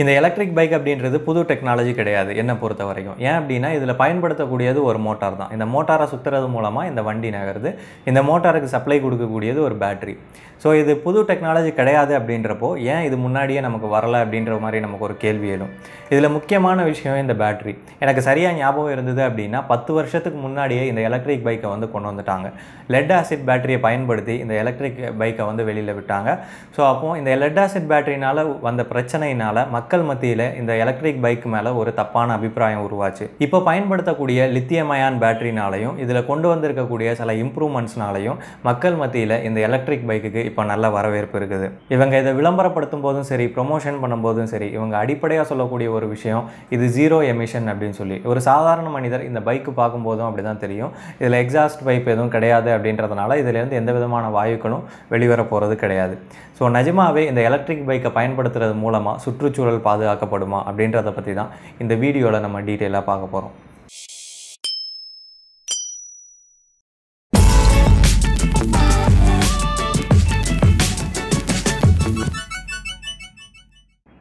இந்த electric bike அப்படின்றது புது டெக்னாலஜி கிடையாது என்னை பொறுத்த வரைக்கும் ஏன் அப்படின்னா இதில் பயன்படுத்தக்கூடியது ஒரு மோட்டார் தான் இந்த மோட்டாரை சுற்றுறது மூலமாக இந்த வண்டி நகருது இந்த மோட்டாருக்கு சப்ளை கொடுக்கக்கூடியது ஒரு பேட்ரி ஸோ இது புது டெக்னாலஜி கிடையாது அப்படின்றப்போ ஏன் இது முன்னாடியே நமக்கு வரலை அப்படின்ற மாதிரி நமக்கு ஒரு கேள்வி எழும் இதில் முக்கியமான விஷயம் இந்த பேட்ரி எனக்கு சரியாக ஞாபகம் இருந்தது அப்படின்னா பத்து வருஷத்துக்கு முன்னாடியே இந்த எலக்ட்ரிக் பைக்கை வந்து கொண்டு வந்துட்டாங்க லெட் ஆசிட் பேட்டரியை பயன்படுத்தி இந்த எலக்ட்ரிக் பைக்கை வந்து வெளியில் விட்டாங்க ஸோ அப்போது இந்த லெட் ஆசிட் பேட்டரினால் வந்த பிரச்சனையினால் மக்கள் மக்கள் மத்தியில் இந்த எலக்ட்ரிக் பைக் மேலே ஒரு தப்பான அபிப்பிராயம் உருவாச்சு இப்போ பயன்படுத்தக்கூடிய லித்தியம் அயான் பேட்டரினாலையும் இதில் கொண்டு வந்திருக்கக்கூடிய சில இம்ப்ரூவ்மெண்ட்ஸ்னாலையும் மக்கள் மத்தியில் இந்த எலக்ட்ரிக் பைக்குக்கு இப்போ நல்ல வரவேற்பு இருக்குது இவங்க இதை விளம்பரப்படுத்தும் போதும் சரி ப்ரொமோஷன் பண்ணும்போதும் சரி இவங்க அடிப்படையாக சொல்லக்கூடிய ஒரு விஷயம் இது ஜீரோ எமிஷன் அப்படின்னு சொல்லி ஒரு சாதாரண மனிதர் இந்த பைக்கு பார்க்கும்போதும் அப்படி தான் தெரியும் இதில் எக்ஸாஸ்ட் பைப் எதுவும் கிடையாது அப்படின்றதுனால இதுலேருந்து எந்த விதமான வாயுக்களும் வெளிவர போகிறது கிடையாது ஸோ நஜமாவே இந்த எலக்ட்ரிக் பைக்கை பயன்படுத்துறது மூலமாக சுற்றுச்சூழல் பாதுகாக்கப்படுமா அப்படின்றத பற்றி தான் இந்த வீடியோவில் நம்ம டீட்டெயிலாக பார்க்க போகிறோம்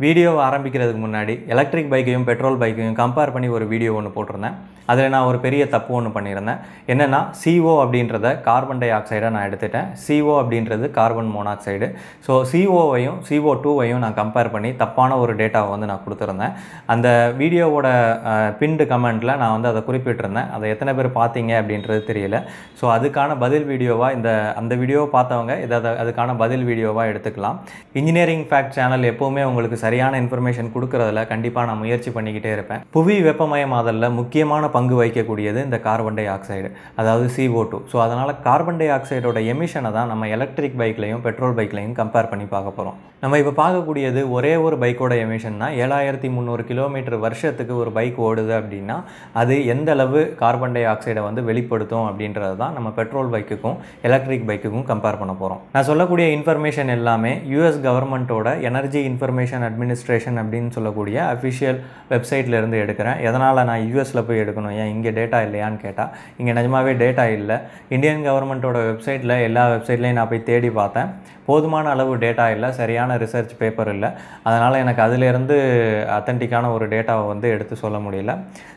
வீடியோவை ஆரம்பிக்கிறதுக்கு முன்னாடி எலக்ட்ரிக் பைக்கையும் பெட்ரோல் பைக்கையும் கம்பேர் பண்ணி ஒரு வீடியோ ஒன்று போட்டிருந்தேன் அதில் நான் ஒரு பெரிய தப்பு ஒன்று பண்ணியிருந்தேன் என்னென்னா சிஓ அப்படின்றத கார்பன் டை ஆக்சைடாக நான் எடுத்துட்டேன் சிஓ அப்படின்றது கார்பன் மோனாக்சைடு ஸோ சிஓவையும் சிஓ டூவையும் நான் கம்பேர் பண்ணி தப்பான ஒரு டேட்டாவை வந்து நான் கொடுத்துருந்தேன் அந்த வீடியோவோட பின்டு கமெண்ட்டில் நான் வந்து அதை குறிப்பிட்டிருந்தேன் அதை எத்தனை பேர் பார்த்தீங்க அப்படின்றது தெரியல ஸோ அதுக்கான பதில் வீடியோவாக இந்த அந்த வீடியோவை பார்த்தவங்க இதை அதுக்கான பதில் வீடியோவாக எடுத்துக்கலாம் இன்ஜினியரிங் ஃபேக்ட் சேனல் எப்போவுமே உங்களுக்கு சரியான இன்ஃபர்மேஷன் கொடுக்கறதுல கண்டிப்பாக நான் முயற்சி பண்ணிக்கிட்டே இருப்பேன் புவி வெப்பமயமாதலில் முக்கியமான பங்கு வகிக்கக்கூடியது இந்த கார்பன் டை ஆக்சைடு அதாவது சிஓ டூ ஸோ அதனால் கார்பன் டை ஆக்சைடோட எமிஷனை தான் நம்ம எலக்ட்ரிக் பைக்லையும் பெட்ரோல் பைக்லையும் கம்பேர் பண்ணி பார்க்க போகிறோம் நம்ம இப்போ பார்க்கக்கூடியது ஒரே ஒரு பைக்கோட எமிஷன்னா ஏழாயிரத்தி முந்நூறு கிலோமீட்டர் வருஷத்துக்கு ஒரு பைக் ஓடுது அப்படின்னா அது எந்த அளவு கார்பன் டை ஆக்சைடை வந்து வெளிப்படுத்தும் அப்படின்றது தான் நம்ம பெட்ரோல் பைக்குக்கும் எலக்ட்ரிக் பைக்குக்கும் கம்பேர் பண்ண போகிறோம் நான் சொல்லக்கூடிய இன்ஃபர்மேஷன் எல்லாமே யூஎஸ் கவர்மெண்ட்டோட எனர்ஜி இன்ஃபர்மேஷன் அட் அட்மினிஸ்ட்ரேஷன் அப்படின்னு சொல்லக்கூடிய அஃபிஷியல் வெப்சைட்லேருந்து எடுக்கிறேன் எதனால் நான் யூஎஸில் போய் எடுக்கணும் ஏன் இங்கே டேட்டா இல்லையான்னு கேட்டால் இங்கே நிஜமாகவே டேட்டா இல்லை இந்தியன் கவர்மெண்ட்டோட வெப்சைட்டில் எல்லா வெப்சைட்லேயும் நான் போய் தேடி பார்த்தேன் போதுமான அளவு டேட்டா இல்லை சரியான ரிசர்ச் பேப்பர் இல்லை அதனால் எனக்கு அதிலேருந்து அத்தன்டிக்கான ஒரு டேட்டாவை வந்து எடுத்து சொல்ல முடியல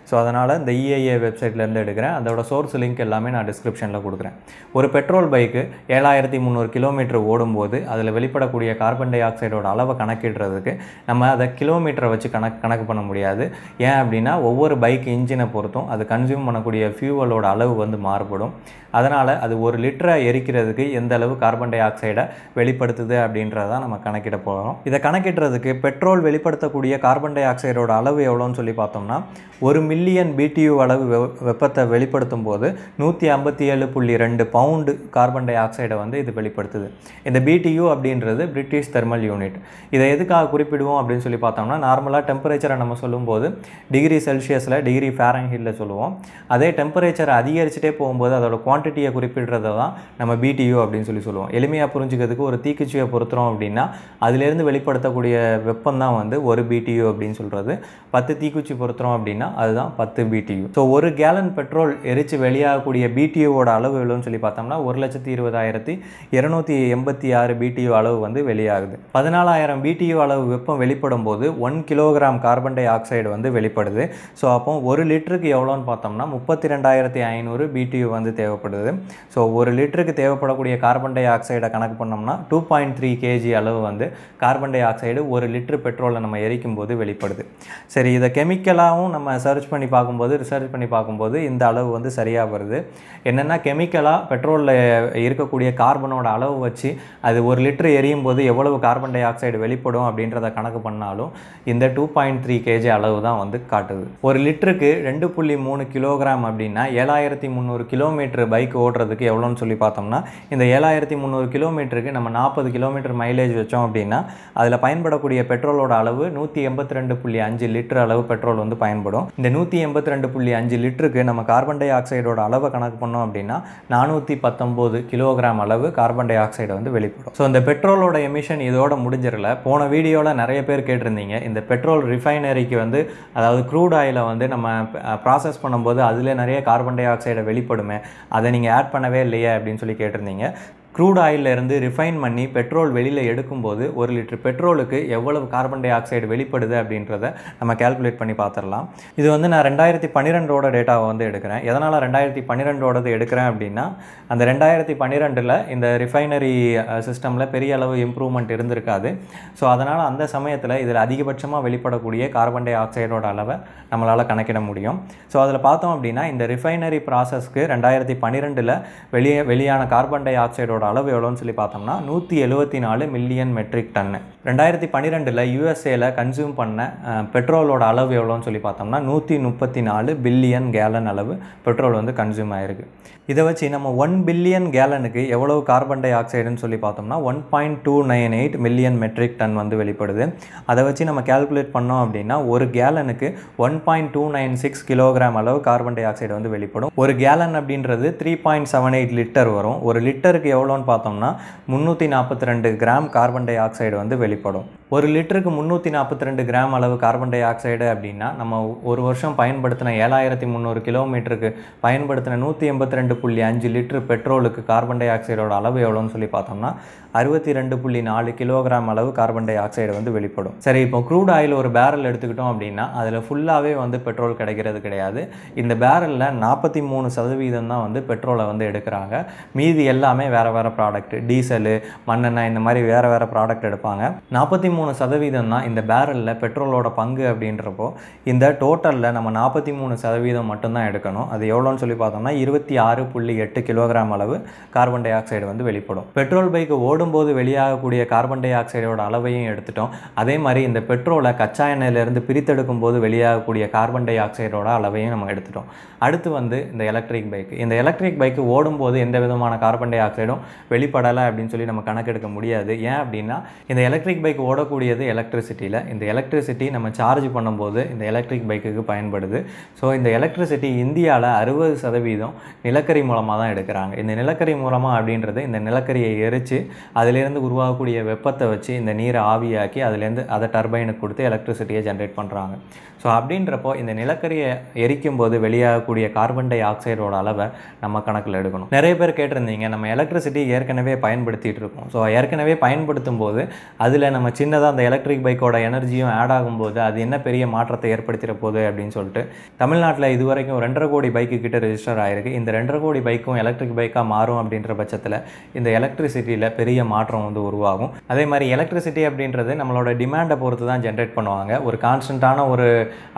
ஸோ அதனால் இந்த e இஏஏ வெப்சைட்லேருந்து எடுக்கிறேன் அதோட சோர்ஸ் லிங்க் எல்லாமே நான் டிஸ்கிரிப்ஷனில் கொடுக்குறேன் ஒரு பெட்ரோல் பைக்கு ஏழாயிரத்தி முந்நூறு கிலோமீட்டர் ஓடும்போது அதில் வெளிப்படக்கூடிய கார்பன் டை ஆக்சைடோட அளவை கணக்கிடுறதுக்கு நம்ம அதை கிலோமீட்டரை வச்சு கணக்கு கணக்கு பண்ண முடியாது ஏன் அப்படின்னா ஒவ்வொரு பைக் இன்ஜினை பொறுத்தும் அது கன்சியூம் பண்ணக்கூடிய ஃபியூவலோட அளவு வந்து மாறுபடும் அதனால் அது ஒரு லிட்டரை எரிக்கிறதுக்கு எந்த அளவு கார்பன் டை ஆக்சைடை வெளிப்படுத்துது அப்படின்றதான் நம்ம கணக்கிட போகிறோம் இதை கணக்கிடுறதுக்கு பெட்ரோல் வெளிப்படுத்தக்கூடிய கார்பன் டை ஆக்சைடோட அளவு எவ்வளோன்னு சொல்லி பார்த்தோம்னா ஒரு மில்லி மில்லியன் பிடியு அளவு வெப்பத்தை வெளிப்படுத்தும் போது நூற்றி ஐம்பத்தி ஏழு புள்ளி ரெண்டு பவுண்டு கார்பன் டை ஆக்சைடை வந்து இது வெளிப்படுத்துது இந்த பிடியு அப்படின்றது பிரிட்டிஷ் தெர்மல் யூனிட் இதை எதுக்காக குறிப்பிடுவோம் அப்படின்னு சொல்லி பார்த்தோம்னா நார்மலாக டெம்பரேச்சரை நம்ம சொல்லும்போது டிகிரி செல்சியஸில் டிகிரி ஃபேரன்ஹீட்டில் சொல்லுவோம் அதே டெம்பரேச்சர் அதிகரிச்சுட்டே போகும்போது அதோட குவான்டிட்டியை குறிப்பிடுறத தான் நம்ம பிடியு அப்படின்னு சொல்லி சொல்லுவோம் எளிமையாக புரிஞ்சுக்கிறதுக்கு ஒரு தீக்குச்சியை பொருத்துறோம் அப்படின்னா அதுலேருந்து வெளிப்படுத்தக்கூடிய வெப்பம் தான் வந்து ஒரு பிடியு அப்படின்னு சொல்கிறது பத்து தீக்குச்சி பொறுத்துறோம் அப்படின்னா அதுதான் தான் பத்து பிடியூ ஸோ ஒரு கேலன் பெட்ரோல் எரித்து வெளியாகக்கூடிய பிடியூவோட அளவு எவ்வளோன்னு சொல்லி பார்த்தோம்னா ஒரு லட்சத்தி இருபதாயிரத்தி இரநூத்தி எண்பத்தி ஆறு பிடியூ அளவு வந்து வெளியாகுது பதினாலாயிரம் பிடியூ அளவு வெப்பம் வெளிப்படும் போது one kilogram carbon dioxide வந்து வெளிப்படுது ஸோ அப்போ ஒரு லிட்டருக்கு எவ்வளோன்னு பார்த்தோம்னா முப்பத்தி ரெண்டாயிரத்தி ஐநூறு பிடியூ வந்து தேவைப்படுது ஸோ ஒரு லிட்டருக்கு தேவைப்படக்கூடிய கார்பன் டை ஆக்சைடை கணக்கு பண்ணோம்னா டூ பாயிண்ட் த்ரீ கேஜி அளவு வந்து கார்பன் டை ஆக்சைடு ஒரு லிட்டர் பெட்ரோலை நம்ம எரிக்கும் போது வெளிப்படுது சரி இதை கெமிக்கலாகவும் நம்ம சர்ச் பண்ணி பண்ணி பார்க்கும்போது ரிசர்ச் பண்ணி பார்க்கும்போது இந்த அளவு வந்து சரியாக வருது என்னென்னா கெமிக்கலாக பெட்ரோலில் இருக்கக்கூடிய கார்பனோட அளவு வச்சு அது ஒரு லிட்டர் எரியும் போது எவ்வளவு கார்பன் டை ஆக்சைடு வெளிப்படும் அப்படின்றத கணக்கு பண்ணாலும் இந்த டூ பாயிண்ட் த்ரீ கேஜி அளவு தான் வந்து காட்டுது ஒரு லிட்டருக்கு ரெண்டு புள்ளி மூணு கிலோகிராம் அப்படின்னா ஏழாயிரத்தி முந்நூறு கிலோமீட்டர் பைக் ஓடுறதுக்கு எவ்வளோன்னு சொல்லி பார்த்தோம்னா இந்த ஏழாயிரத்தி முந்நூறு கிலோமீட்டருக்கு நம்ம நாற்பது கிலோமீட்டர் மைலேஜ் வச்சோம் அப்படின்னா அதில் பயன்படக்கூடிய பெட்ரோலோட அளவு நூற்றி எண்பத்தி ரெண்டு புள்ளி அஞ்சு லிட்டர் அளவு பெட்ரோல் வந்து பயன்படும் இந்த நூற்றி நூற்றி எண்பத்தி ரெண்டு புள்ளி அஞ்சு லிட்டருக்கு நம்ம கார்பன் டை ஆக்சைடோட அளவை கணக்கு பண்ணோம் அப்படின்னா நானூற்றி பத்தொம்போது கிலோகிராம் அளவு கார்பன் டை ஆக்சைடு வந்து வெளிப்படும் ஸோ இந்த பெட்ரோலோட எமிஷன் இதோட முடிஞ்சிடல போன வீடியோவில் நிறைய பேர் கேட்டிருந்தீங்க இந்த பெட்ரோல் ரிஃபைனரிக்கு வந்து அதாவது க்ரூட் ஆயிலை வந்து நம்ம ப்ராசஸ் பண்ணும்போது அதில் நிறைய கார்பன் டை ஆக்சைடை வெளிப்படுமே அதை நீங்கள் ஆட் பண்ணவே இல்லையே அப்படின்னு சொல்லி கேட்டிருந்தீங்க க்ரூட் ஆயிலிருந்து ரிஃபைன் பண்ணி பெட்ரோல் வெளியில் எடுக்கும்போது ஒரு லிட்டர் பெட்ரோலுக்கு எவ்வளவு கார்பன் டை ஆக்சைடு வெளிப்படுது அப்படின்றத நம்ம கேல்குலேட் பண்ணி பார்த்துடலாம் இது வந்து நான் ரெண்டாயிரத்தி பன்னிரெண்டோட டேட்டாவை வந்து எடுக்கிறேன் எதனால் ரெண்டாயிரத்தி பன்னிரெண்டோடது எடுக்கிறேன் அப்படின்னா அந்த ரெண்டாயிரத்தி பன்னிரெண்டில் இந்த ரிஃபைனரி சிஸ்டமில் பெரிய அளவு இம்ப்ரூவ்மெண்ட் இருந்திருக்காது ஸோ அதனால் அந்த சமயத்தில் இதில் அதிகபட்சமாக வெளிப்படக்கூடிய கார்பன் டை ஆக்சைடோட அளவை நம்மளால் கணக்கிட முடியும் ஸோ அதில் பார்த்தோம் அப்படின்னா இந்த ரிஃபைனரி ப்ராசஸ்க்கு ரெண்டாயிரத்தி பன்னிரெண்டில் வெளியே வெளியான கார்பன் டை ஆக்சைடோட அளவு எவ்வளோன்னு சொல்லி பார்த்தோம்னா நூற்றி எழுபத்தி நாலு மில்லியன் மெட்ரிக் டன்னு ரெண்டாயிரத்தி பன்னிரெண்டில் யூஎஸ்ஏல கன்சியூம் பண்ண பெட்ரோலோட அளவு எவ்வளோன்னு சொல்லி பார்த்தோம்னா நூற்றி முப்பத்தி நாலு பில்லியன் கேலன் அளவு பெட்ரோல் வந்து கன்சியூம் ஆகிருக்கு இதை வச்சு நம்ம ஒன் பில்லியன் கேலனுக்கு எவ்வளவு கார்பன் டை ஆக்சைடுன்னு சொல்லி பார்த்தோம்னா one point two nine eight million metric ton வந்து வெளிப்படுது அதை வச்சு நம்ம கேல்குலேட் பண்ணோம் அப்படின்னா ஒரு கேலனுக்கு one point two nine six kilogram அளவு கார்பன் டை ஆக்சைடு வந்து வெளிப்படும் ஒரு கேலன் அப்படின்றது three point seven eight litre வரும் ஒரு லிட்டருக்கு எவ்வளோ எவ்வளோன்னு பார்த்தோம்னா முந்நூற்றி நாற்பத்தி ரெண்டு கிராம் கார்பன் டை ஆக்சைடு வந்து வெளிப்படும் ஒரு லிட்டருக்கு முந்நூற்றி நாற்பத்தி ரெண்டு கிராம் அளவு கார்பன் டை ஆக்சைடு அப்படின்னா நம்ம ஒரு வருஷம் பயன்படுத்தின ஏழாயிரத்தி முந்நூறு கிலோமீட்டருக்கு பயன்படுத்தின நூற்றி எண்பத்தி ரெண்டு புள்ளி அஞ்சு லிட்டரு பெட்ரோலுக்கு கார்பன் டை ஆக்சைடோட அளவு எவ்வளோன்னு சொல்லி பார்த்தோம்னா அறுபத்தி ரெண்டு புள்ளி நாலு கிலோகிராம் அளவு கார்பன் டை ஆக்சைடு வந்து வெளிப்படும் சரி இப்போ க்ரூட் ஆயில் ஒரு பேரல் எடுத்துக்கிட்டோம் அப்படின்னா அதில் ஃபுல்லாகவே வந்து பெட்ரோல் கிடைக்கிறது கிடையாது இந்த பேரலில் நாற்பத்தி மூணு சதவீதம் தான் வந்து பெட்ரோலை வந்து எடுக்கிறாங்க மீதி எல்லாமே வேறு வேறு ப்ராடக்ட் டீசலு மண்ணெண்ணெய் இந்த மாதிரி வேறு வேறு ப்ராடக்ட் எடுப்பாங்க நாற்பத்தி மூணு சதவீதம் தான் இந்த பேரலில் பெட்ரோலோட பங்கு அப்படின்றப்போ இந்த டோட்டலில் நம்ம நாற்பத்தி மூணு சதவீதம் மட்டும்தான் எடுக்கணும் அது எவ்வளோன்னு சொல்லி பார்த்தோம்னா இருபத்தி ஆறு புள்ளி எட்டு கிலோகிராம் அளவு கார்பன் டை ஆக்சைடு வந்து வெளிப்படும் பெட்ரோல் பைக்கு ஓடும்போது வெளியாகக்கூடிய கார்பன் டை ஆக்சைடோட அளவையும் எடுத்துட்டோம் அதே மாதிரி இந்த பெட்ரோலை கச்சா எண்ணெயிலேருந்து பிரித்தெடுக்கும் போது வெளியாகக்கூடிய கார்பன் டை ஆக்சைடோட அளவையும் நம்ம எடுத்துட்டோம் அடுத்து வந்து இந்த எலக்ட்ரிக் பைக் இந்த எலக்ட்ரிக் பைக்கு ஓடும்போது எந்த விதமான கார்பன் டை ஆக்சைடும் வெளிப்படலை அப்படின்னு சொல்லி நம்ம கணக்கெடுக்க முடியாது ஏன் அப்படின்னா இந்த எலக்ட்ரிக் பைக் ஓட சொல்லக்கூடியது எலக்ட்ரிசிட்டியில் இந்த எலக்ட்ரிசிட்டி நம்ம சார்ஜ் பண்ணும்போது இந்த எலக்ட்ரிக் பைக்குக்கு பயன்படுது ஸோ இந்த எலக்ட்ரிசிட்டி இந்தியாவில் அறுபது சதவீதம் நிலக்கரி மூலமாக தான் எடுக்கிறாங்க இந்த நிலக்கரி மூலமாக அப்படின்றது இந்த நிலக்கரியை எரித்து அதிலேருந்து உருவாகக்கூடிய வெப்பத்தை வச்சு இந்த நீரை ஆவியாக்கி அதுலேருந்து அதை டர்பைனுக்கு கொடுத்து எலக்ட்ரிசிட்டியை ஜென்ரேட் பண்ணுறாங்க ஸோ அப்படின்றப்போ இந்த நிலக்கரியை எரிக்கும் போது வெளியாகக்கூடிய கார்பன் டை ஆக்சைடோட அளவை நம்ம கணக்கில் எடுக்கணும் நிறைய பேர் கேட்டிருந்தீங்க நம்ம எலக்ட்ரிசிட்டி ஏற்கனவே பயன்படுத்திகிட்டு இருக்கோம் ஸோ ஏற்கனவே பயன்படுத்தும் போது அதில் நம்ம சின்ன சின்னதாக அந்த எலக்ட்ரிக் பைக்கோட எனர்ஜியும் ஆட் ஆகும்போது அது என்ன பெரிய மாற்றத்தை ஏற்படுத்திட போகுது அப்படின்னு சொல்லிட்டு தமிழ்நாட்டில் இது வரைக்கும் ரெண்டரை கோடி பைக்கு கிட்ட ரெஜிஸ்டர் ஆகிருக்கு இந்த ரெண்டரை கோடி பைக்கும் எலக்ட்ரிக் பைக்காக மாறும் அப்படின்ற பட்சத்தில் இந்த எலக்ட்ரிசிட்டியில் பெரிய மாற்றம் வந்து உருவாகும் அதே மாதிரி எலக்ட்ரிசிட்டி அப்படின்றது நம்மளோட டிமாண்டை பொறுத்து தான் ஜென்ரேட் பண்ணுவாங்க ஒரு கான்ஸ்டண்ட்டான ஒரு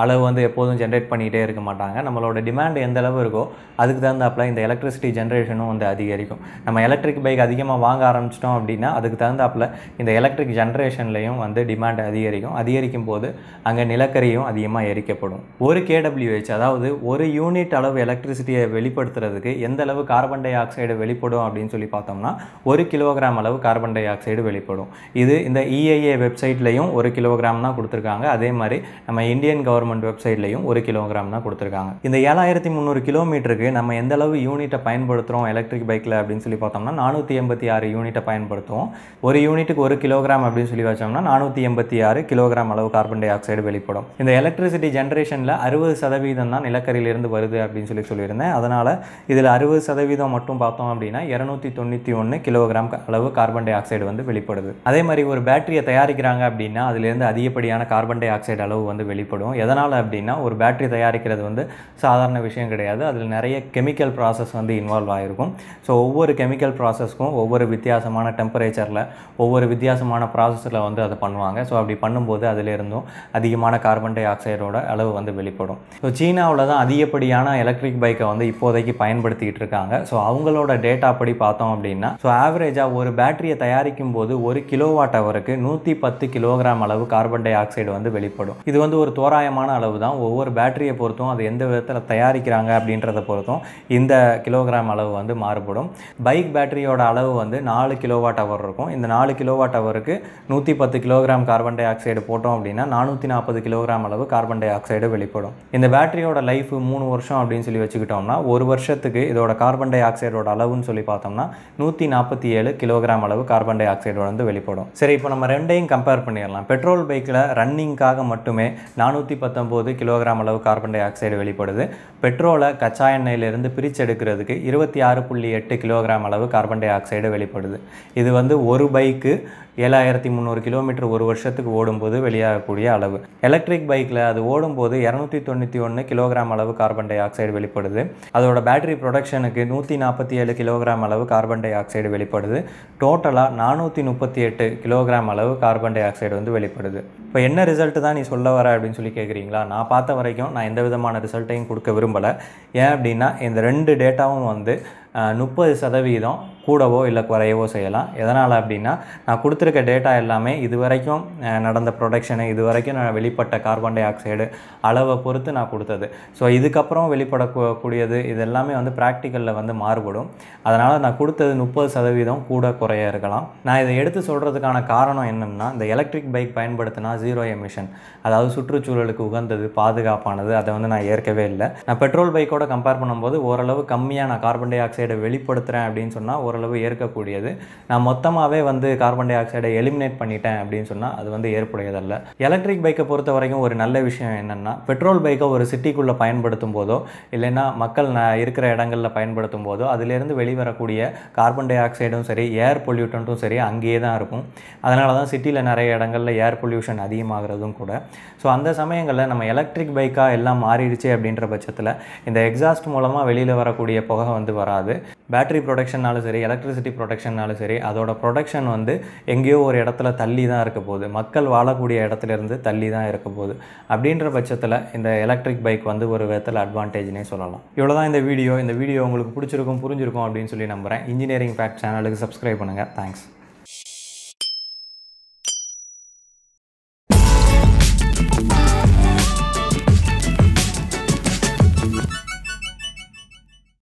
அளவு வந்து எப்போதும் ஜென்ரேட் பண்ணிகிட்டே இருக்க மாட்டாங்க நம்மளோட டிமாண்ட் எந்த அளவு இருக்கோ அதுக்கு தகுந்தாப்பில் இந்த எலக்ட்ரிசிட்டி ஜென்ரேஷனும் வந்து அதிகரிக்கும் நம்ம எலக்ட்ரிக் பைக் அதிகமாக வாங்க ஆரம்பிச்சிட்டோம் அப்படின்னா அதுக்கு தகுந்தாப்பில் இந்த எலக்ட்ரிக் ஜென்ரேஷன்லையும் எரியும் வந்து டிமாண்ட் அதிகரிக்கும் அதிகரிக்கும் போது அங்கே நிலக்கரியும் அதிகமாக எரிக்கப்படும் ஒரு கேடபிள்யூஹெச் அதாவது ஒரு யூனிட் அளவு எலக்ட்ரிசிட்டியை வெளிப்படுத்துறதுக்கு எந்த அளவு கார்பன் டை ஆக்சைடு வெளிப்படும் அப்படின்னு சொல்லி பார்த்தோம்னா ஒரு கிலோகிராம் அளவு கார்பன் டை ஆக்சைடு வெளிப்படும் இது இந்த இஐஏ e வெப்சைட்லேயும் ஒரு கிலோகிராம் தான் கொடுத்துருக்காங்க அதே மாதிரி நம்ம இந்தியன் கவர்மெண்ட் வெப்சைட்லேயும் ஒரு கிலோகிராம் தான் கொடுத்துருக்காங்க இந்த ஏழாயிரத்தி முந்நூறு கிலோமீட்டருக்கு நம்ம எந்த அளவு யூனிட்டை பயன்படுத்துகிறோம் எலக்ட்ரிக் பைக்கில் அப்படின்னு சொல்லி பார்த்தோம்னா நானூற்றி எண்பத்தி ஆறு யூனிட்டை பயன்படுத்துவோம் ஒரு யூனிட்டுக்கு ஒரு கிலோகிராம் அப்படின்னு சொல்லி வச்சோம்னா நானூற்றி எண்பத்தி ஆறு கிலோகிராம் அளவு கார்பன் டை ஆக்சைடு வெளிப்படும் இந்த எலக்ட்ரிசிட்டி ஜென்ரேஷனில் அறுபது சதவீதம் தான் நிலக்கரியிலிருந்து வருது அப்படின்னு சொல்லி சொல்லியிருந்தேன் அதனால் இதில் அறுபது சதவீதம் மட்டும் பார்த்தோம் அப்படின்னா இரநூத்தி தொண்ணூற்றி ஒன்று கிலோகிராம் அளவு கார்பன் டை ஆக்சைடு வந்து வெளிப்படுது அதே மாதிரி ஒரு பேட்டரியை தயாரிக்கிறாங்க அப்படின்னா அதிலிருந்து அதிகப்படியான கார்பன் டை ஆக்சைடு அளவு வந்து வெளிப்படும் எதனால் அப்படின்னா ஒரு பேட்டரி தயாரிக்கிறது வந்து சாதாரண விஷயம் கிடையாது அதில் நிறைய கெமிக்கல் ப்ராசஸ் வந்து இன்வால்வ் ஆகிருக்கும் ஸோ ஒவ்வொரு கெமிக்கல் ப்ராசஸ்க்கும் ஒவ்வொரு வித்தியாசமான டெம்பரேச்சரில் ஒவ்வொரு வித்தியாசமான ப்ராசஸில் வந்து அதை பண்ணுவாங்க ஸோ அப்படி பண்ணும்போது அதிலிருந்தும் அதிகமான கார்பன் டை ஆக்சைடோட அளவு வந்து வெளிப்படும் ஸோ சீனாவில் தான் அதிகப்படியான எலக்ட்ரிக் பைக்கை வந்து இப்போதைக்கு பயன்படுத்திக்கிட்டு இருக்காங்க ஸோ அவங்களோட டேட்டா படி பார்த்தோம் அப்படின்னா ஸோ ஆவரேஜாக ஒரு பேட்டரியை தயாரிக்கும் போது ஒரு கிலோவாட் அவருக்கு நூற்றி பத்து கிலோகிராம் அளவு கார்பன் டை ஆக்சைடு வந்து வெளிப்படும் இது வந்து ஒரு தோராயமான அளவு தான் ஒவ்வொரு பேட்டரியை பொறுத்தும் அது எந்த விதத்தில் தயாரிக்கிறாங்க அப்படின்றத பொறுத்தும் இந்த கிலோகிராம் அளவு வந்து மாறுபடும் பைக் பேட்டரியோட அளவு வந்து நாலு கிலோவாட் அவர் இருக்கும் இந்த நாலு கிலோவாட் அவருக்கு நூற்றி பத்து பத்து கிலோகிராம் கார்பன் டை ஆக்சைடு போட்டோம் அப்படின்னா நானூற்றி நாற்பது கிலோகிராம் அளவு கார்பன் டை ஆக்சைடு வெளிப்படும் இந்த பேட்டரியோட லைஃப் மூணு வருஷம் அப்படின்னு சொல்லி வச்சுக்கிட்டோம்னா ஒரு வருஷத்துக்கு இதோட கார்பன் டை ஆக்சைடோட அளவுன்னு சொல்லி பார்த்தோம்னா நூற்றி நாற்பத்தி ஏழு கிலோகிராம் அளவு கார்பன் டை ஆக்சைடு வந்து வெளிப்படும் சரி இப்போ நம்ம ரெண்டையும் கம்பேர் பண்ணிடலாம் பெட்ரோல் பைக்கில் ரன்னிங்காக மட்டுமே நானூற்றி பத்தொம்போது கிலோகிராம் அளவு கார்பன் டை ஆக்சைடு வெளிப்படுது பெட்ரோலை கச்சா எண்ணெயிலிருந்து பிரிச்செடுக்கிறதுக்கு இருபத்தி ஆறு புள்ளி எட்டு கிலோகிராம் அளவு கார்பன் டை ஆக்சைடு வெளிப்படுது இது வந்து ஒரு பைக்கு ஏழாயிரத்தி முந்நூறு கிலோமீட்டர் ஒரு வருஷத்துக்கு ஓடும்போது வெளியாகக்கூடிய அளவு எலக்ட்ரிக் பைக்கில் அது ஓடும்போது இரநூத்தி தொண்ணூற்றி ஒன்று கிலோகிராம் அளவு கார்பன் டை ஆக்சைடு வெளிப்படுது அதோட பேட்டரி ப்ரொடக்ஷனுக்கு நூற்றி நாற்பத்தி ஏழு கிலோகிராம் அளவு கார்பன் டை ஆக்சைடு வெளிப்படுது டோட்டலாக நானூற்றி முப்பத்தி எட்டு கிலோகிராம் அளவு கார்பன் டை ஆக்சைடு வந்து வெளிப்படுது இப்போ என்ன ரிசல்ட்டு தான் நீ சொல்ல வர அப்படின்னு சொல்லி கேட்குறீங்களா நான் பார்த்த வரைக்கும் நான் எந்த விதமான ரிசல்ட்டையும் கொடுக்க விரும்பலை ஏன் அப்படின்னா இந்த ரெண்டு டேட்டாவும் வந்து முப்பது சதவீதம் கூடவோ இல்லை குறையவோ செய்யலாம் எதனால் அப்படின்னா நான் கொடுத்துருக்க டேட்டா எல்லாமே இது வரைக்கும் நடந்த ப்ரொடக்ஷனு இது வரைக்கும் நான் வெளிப்பட்ட கார்பன் டை ஆக்சைடு அளவை பொறுத்து நான் கொடுத்தது ஸோ இதுக்கப்புறம் வெளிப்படக்கூடியது இது எல்லாமே வந்து ப்ராக்டிக்கலில் வந்து மாறுபடும் அதனால் நான் கொடுத்தது முப்பது சதவீதம் கூட குறைய இருக்கலாம் நான் இதை எடுத்து சொல்கிறதுக்கான காரணம் என்னென்னா இந்த எலக்ட்ரிக் பைக் பயன்படுத்தினா ஜீரோ எமிஷன் அதாவது சுற்றுச்சூழலுக்கு உகந்தது பாதுகாப்பானது அதை வந்து நான் ஏற்கவே இல்லை நான் பெட்ரோல் பைக்கோட கம்பேர் பண்ணும்போது ஓரளவு கம்மியாக நான் கார்பன் டை ஆக்சைடை வெளிப்படுத்துகிறேன் அப்படின்னு சொன்னால் ஓரளவு ஏற்கக்கூடியது நான் மொத்தமாகவே வந்து கார்பன் டை ஆக்சைடை எலிமினேட் பண்ணிட்டேன் அப்படின்னு சொன்னால் அது வந்து ஏற்புடையதல்ல எலக்ட்ரிக் பைக்கை பொறுத்த வரைக்கும் ஒரு நல்ல விஷயம் என்னென்னா பெட்ரோல் பைக்கை ஒரு சிட்டிக்குள்ளே பயன்படுத்தும் போதோ இல்லைன்னா மக்கள் இருக்கிற இடங்களில் பயன்படுத்தும் போதோ அதிலேருந்து வெளிவரக்கூடிய கார்பன் டை ஆக்சைடும் சரி ஏர் பொல்யூட்டன்ட்டும் சரி அங்கேயே தான் இருக்கும் அதனால தான் சிட்டியில் நிறைய இடங்களில் ஏர் பொல்யூஷன் அதிகமாகிறதும் கூட ஸோ அந்த சமயங்களில் நம்ம எலக்ட்ரிக் பைக்காக எல்லாம் மாறிடுச்சு அப்படின்ற பட்சத்தில் இந்த எக்ஸாஸ்ட் மூலமாக வெளியில் வரக்கூடிய புகை வந்து வராது பேட்டரி ப்ரொடக்ஷனாலும் சரி எலக்ட்ரிசிட்டி ப்ரொடெக்ஷன்னாலும் சரி அதோட ப்ரொடக்ஷன் வந்து எங்கேயோ ஒரு இடத்துல தள்ளி தான் இருக்க போகுது மக்கள் வாழக்கூடிய இடத்துலேருந்து தள்ளி தான் இருக்க போகுது அப்படின்ற பட்சத்தில் இந்த எலக்ட்ரிக் பைக் வந்து ஒரு விதத்தில் அட்வான்டேஜ்னே சொல்லலாம் இவ்வளோ தான் இந்த வீடியோ இந்த வீடியோ உங்களுக்கு பிடிச்சிருக்கும் புரிஞ்சிருக்கும் அப்படின்னு சொல்லி நம்புகிறேன் இன்ஜினியரிங் ஃபேக்ட் சேனலுக்கு சப்ஸ்கிரைப் பண்ணுங்கள் தேங்க்ஸ்